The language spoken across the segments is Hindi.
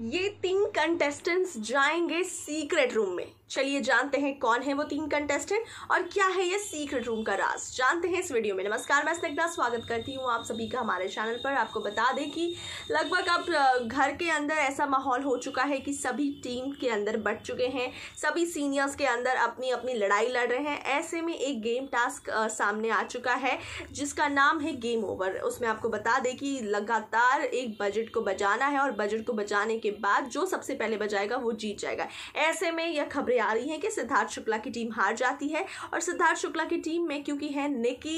ये तीन कंटेस्टेंट्स जाएंगे सीक्रेट रूम में चलिए जानते हैं कौन है वो तीन कंटेस्टेंट और क्या है ये सीक्रेट रूम का राज जानते हैं इस वीडियो में नमस्कार मैं स्निग्धा स्वागत करती हूँ आप सभी का हमारे चैनल पर आपको बता दें कि लगभग अब घर के अंदर ऐसा माहौल हो चुका है कि सभी टीम के अंदर बट चुके हैं सभी सीनियर्स के अंदर अपनी अपनी लड़ाई लड़ रहे हैं ऐसे में एक गेम टास्क सामने आ चुका है जिसका नाम है गेम ओवर उसमें आपको बता दें कि लगातार एक बजट को बचाना है और बजट को बचाने के बाद जो सबसे पहले बजाएगा वो जीत जाएगा ऐसे में यह खबरें आ रही हैं कि सिद्धार्थ शुक्ला की टीम हार जाती है और सिद्धार्थ शुक्ला की टीम में क्योंकि है निकी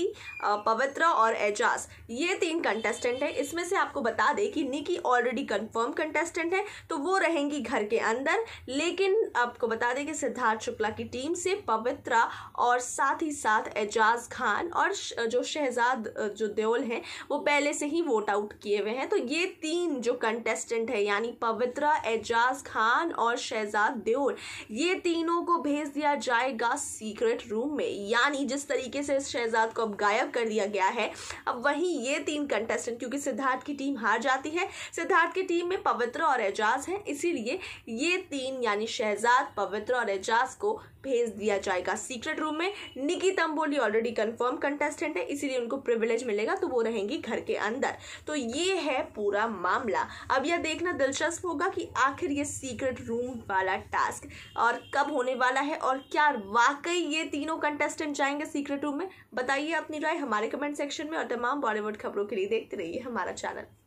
पवित्रा और एजाज ये तीन कंटेस्टेंट हैं इसमें से आपको बता दें कि निकी ऑलरेडी कन्फर्म कंटेस्टेंट है तो वो रहेंगी घर के अंदर लेकिन आपको बता दें कि सिद्धार्थ शुक्ला की टीम से पवित्रा और साथ ही साथ एजाज खान और जो शहजाद जो देओल हैं वो पहले से ही वोट आउट किए हुए हैं तो ये तीन जो कंटेस्टेंट है यानी पवित्रा एजाज खान और शहजाद देओल ये तीनों को भेज दिया जाएगा सीक्रेट रूम में यानी जिस तरीके से शहजाद को अब गायब कर दिया गया है अब वहीं ये तीन कंटेस्टेंट क्योंकि सिद्धार्थ की टीम हार जाती है सिद्धार्थ की टीम में पवित्रा और एजाज हैं इसीलिए ये तीन यानी शहजाद पवित्रा और एजाज को भेज दिया जाएगा सीक्रेट रूम में Nikki Tamboli already confirm contestant है इसीलिए उनको प्रिविलेज मिलेगा तो वो रहेंगी घर के अंदर तो ये है पूरा मामला अब यह देखना दिलचस्प टास्क होगा कि आखिर ये सीक्रेट रूम वाला टास्क और कब होने वाला है और क्या वाकई ये तीनों कंटेस्टेंट जाएंगे सीक्रेट रूम में बताइए अपनी राय हमारे कमेंट सेक्शन में और तमाम बॉलीवुड खबरों के लिए देखते रहिए हमारा चैनल